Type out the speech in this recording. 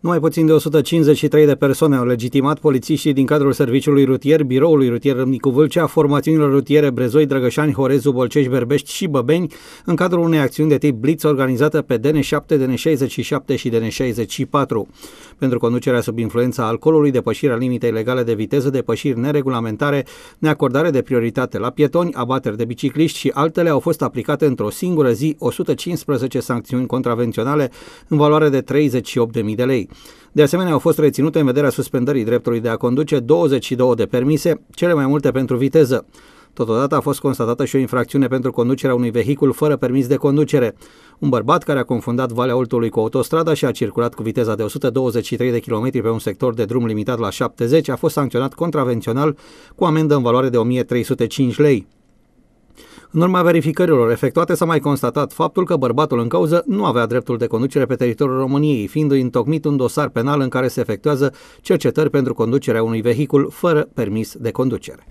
Numai puțin de 153 de persoane au legitimat polițiștii din cadrul serviciului rutier, biroului rutier Râmnicu Vâlcea, formațiunilor rutiere Brezoi, Drăgășani, Horezu, Bolcești, Berbești și Băbeni, în cadrul unei acțiuni de tip blitz organizată pe DN7, DN67 și DN64. Pentru conducerea sub influența alcoolului, depășirea limitei legale de viteză, depășiri neregulamentare, neacordare de prioritate la pietoni, abateri de bicicliști și altele au fost aplicate într-o singură zi 115 sancțiuni contravenționale în valoare de 38.000 de lei. De asemenea, au fost reținute în vederea suspendării dreptului de a conduce 22 de permise, cele mai multe pentru viteză. Totodată a fost constatată și o infracțiune pentru conducerea unui vehicul fără permis de conducere. Un bărbat care a confundat Valea Oltului cu autostrada și a circulat cu viteza de 123 de km pe un sector de drum limitat la 70 a fost sancționat contravențional cu amendă în valoare de 1305 lei. În urma verificărilor efectuate s-a mai constatat faptul că bărbatul în cauză nu avea dreptul de conducere pe teritoriul României, fiind întocmit un dosar penal în care se efectuează cercetări pentru conducerea unui vehicul fără permis de conducere.